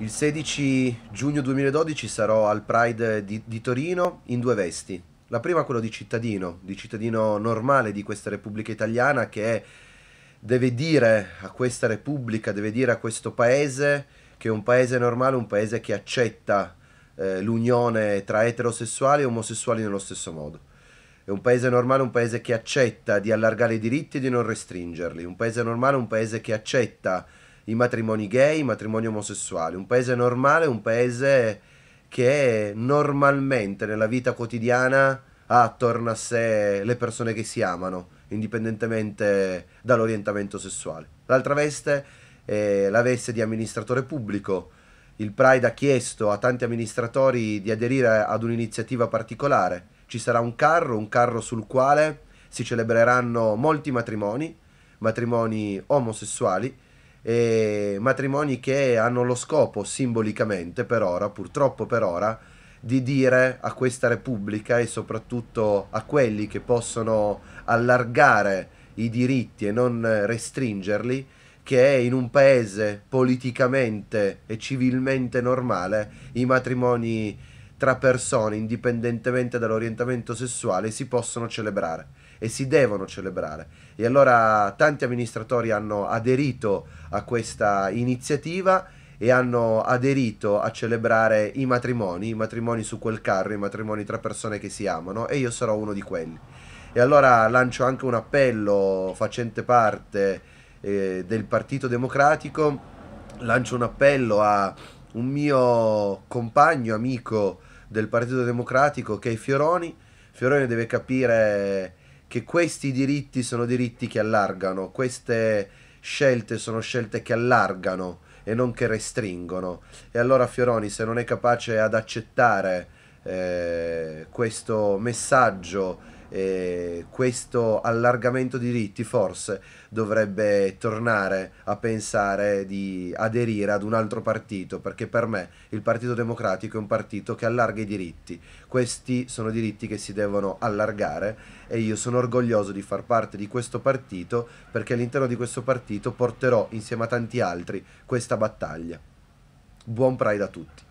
Il 16 giugno 2012 sarò al Pride di, di, Torino in due vesti. La prima quella di cittadino, di cittadino normale di questa Repubblica Italiana che deve dire a questa Repubblica, deve dire a questo paese che è un paese normale, un paese che accetta eh, l'unione tra eterosessuali e omosessuali nello stesso modo. È un paese normale, un paese che accetta di allargare i diritti e di non restringerli. Un paese normale, un paese che accetta i matrimoni gay, i matrimoni omosessuali, un paese normale, è un paese che normalmente nella vita quotidiana ha attorno a sé le persone che si amano, indipendentemente dall'orientamento sessuale. L'altra veste è la veste di amministratore pubblico. Il Pride ha chiesto a tanti amministratori di aderire ad un'iniziativa particolare. Ci sarà un carro, un carro sul quale si celebreranno molti matrimoni, matrimoni omosessuali, e matrimoni che hanno lo scopo simbolicamente per ora, purtroppo per ora, di dire a questa Repubblica e soprattutto a quelli che possono allargare i diritti e non restringerli, che in un paese politicamente e civilmente normale i matrimoni tra persone, indipendentemente dall'orientamento sessuale, si possono celebrare e si devono celebrare. E allora tanti amministratori hanno aderito a questa iniziativa e hanno aderito a celebrare i matrimoni, i matrimoni su quel carro, i matrimoni tra persone che si amano e io sarò uno di quelli. E allora lancio anche un appello facente parte eh, del Partito Democratico, lancio un appello a un mio compagno, amico, del Partito Democratico che è Fioroni. Fioroni deve capire che questi diritti sono diritti che allargano, queste scelte sono scelte che allargano e non che restringono. E allora Fioroni, se non è capace ad accettare eh, questo messaggio eh, questo allargamento di diritti forse dovrebbe tornare a pensare di aderire ad un altro partito, perché per me il Partito Democratico è un partito che allarga i diritti. Questi sono diritti che si devono allargare e io sono orgoglioso di far parte di questo partito perché all'interno di questo partito porterò insieme a tanti altri questa battaglia. Buon Pride a tutti.